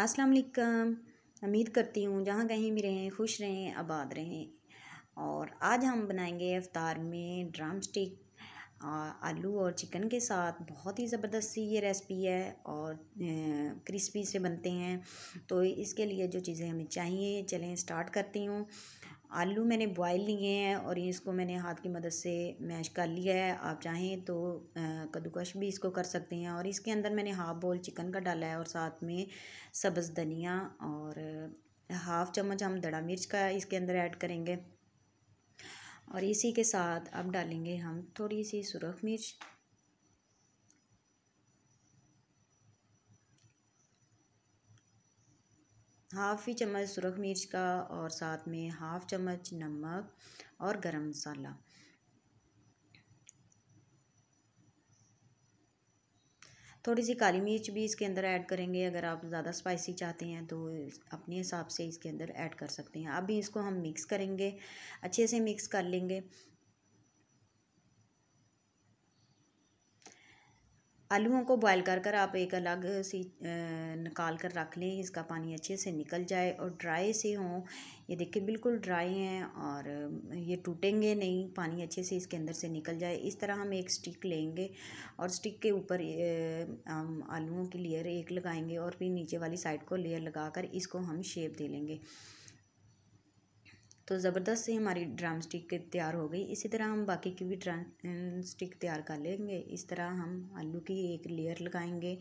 अस्सलाम वालेकुम उम्मीद करती हूँ जहाँ कहीं भी रहें खुश रहें आबाद रहें और आज हम बनाएंगे अफ्तार में ड्राम स्टिक आलू और चिकन के साथ बहुत ही ज़बरदस्ती ये रेसिपी है और क्रिस्पी से बनते हैं तो इसके लिए जो चीज़ें हमें चाहिए चलें स्टार्ट करती हूँ आलू मैंने बॉयल लिए हैं और इसको मैंने हाथ की मदद से मैश कर लिया है आप चाहें तो कद्दूकश भी इसको कर सकते हैं और इसके अंदर मैंने हाफ बॉल चिकन का डाला है और साथ में सब्ज़ धनिया और हाफ़ चम्मच हम दड़ा मिर्च का इसके अंदर ऐड करेंगे और इसी के साथ अब डालेंगे हम थोड़ी सी सुरख मिर्च हाफ़ ही चम्मच सुरख मिर्च का और साथ में हाफ़ चम्मच नमक और गरम मसाला थोड़ी सी काली मिर्च भी इसके अंदर ऐड करेंगे अगर आप ज़्यादा स्पाइसी चाहते हैं तो अपने हिसाब से इसके अंदर ऐड कर सकते हैं अभी इसको हम मिक्स करेंगे अच्छे से मिक्स कर लेंगे आलूओं को बॉयल कर कर आप एक अलग सी निकाल कर रख लें इसका पानी अच्छे से निकल जाए और ड्राई से हों ये देखिए बिल्कुल ड्राई हैं और ये टूटेंगे नहीं पानी अच्छे से इसके अंदर से निकल जाए इस तरह हम एक स्टिक लेंगे और स्टिक के ऊपर हम आलूओं की लेयर एक लगाएंगे और फिर नीचे वाली साइड को लेयर लगा कर इसको हम शेप दे लेंगे तो ज़बरदस्त से हमारी ड्राम स्टिक तैयार हो गई इसी तरह हम बाकी की भी ड्राम स्टिक तैयार कर लेंगे इस तरह हम आलू की एक लेयर लगाएंगे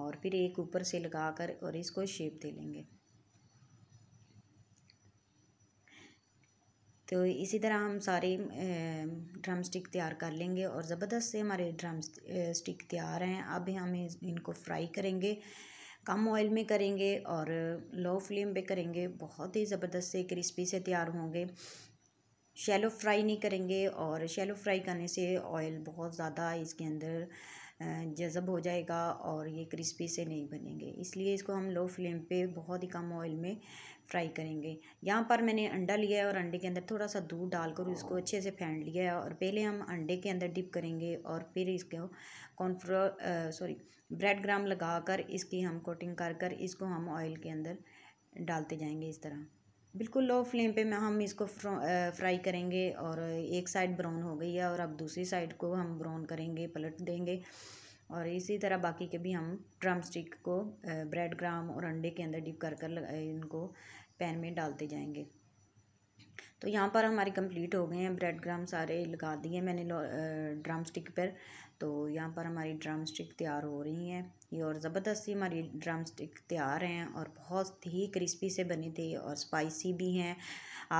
और फिर एक ऊपर से लगा कर और इसको शेप दे लेंगे तो इसी तरह हम सारे ड्रम स्टिक तैयार कर लेंगे और ज़बरदस्त से हमारे ड्रम स्टिक तैयार हैं अब हम इनको फ्राई करेंगे कम ऑयल में करेंगे और लो फ्लेम पे करेंगे बहुत ही ज़बरदस्त से क्रिस्पी से तैयार होंगे शैलो फ्राई नहीं करेंगे और शैलो फ्राई करने से ऑयल बहुत ज़्यादा इसके अंदर जज़ब हो जाएगा और ये क्रिस्पी से नहीं बनेंगे इसलिए इसको हम लो फ्लेम पे बहुत ही कम ऑयल में फ्राई करेंगे यहाँ पर मैंने अंडा लिया है और अंडे के अंदर थोड़ा सा दूध डालकर उसको अच्छे से फेंट लिया है और पहले हम अंडे के अंदर डिप करेंगे और फिर इसको कॉर्नफ्लोर सॉरी ब्रेड ग्राम लगा कर इसकी हम कोटिंग कर कर इसको हम ऑयल के अंदर डालते जाएंगे इस तरह बिल्कुल लो फ्लेम पे मैं हम इसको फ्राई करेंगे और एक साइड ब्राउन हो गई है और अब दूसरी साइड को हम ब्राउन करेंगे पलट देंगे और इसी तरह बाकी के भी हम ड्रम स्टिक को ब्रेड ग्राम और अंडे के अंदर डिप कर कर इनको पैन में डालते जाएंगे तो यहाँ पर हमारे कंप्लीट हो गए हैं ब्रेड ग्राम सारे लगा दिए मैंने ड्रम स्टिक पर तो यहाँ पर हमारी ड्रम स्टिक तैयार हो रही हैं ये और ज़बरदस्ती हमारी ड्रम स्टिक तैयार हैं और बहुत ही क्रिस्पी से बनी थी और स्पाइसी भी हैं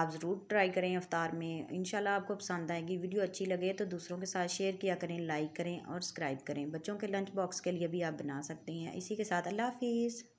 आप ज़रूर ट्राई करें अफ्तार में इंशाल्लाह आपको पसंद आएगी वीडियो अच्छी लगे तो दूसरों के साथ शेयर किया करें लाइक करें और सब्सक्राइब करें बच्चों के लंच बॉक्स के लिए भी आप बना सकते हैं इसी के साथ अल्लाह हाफिज़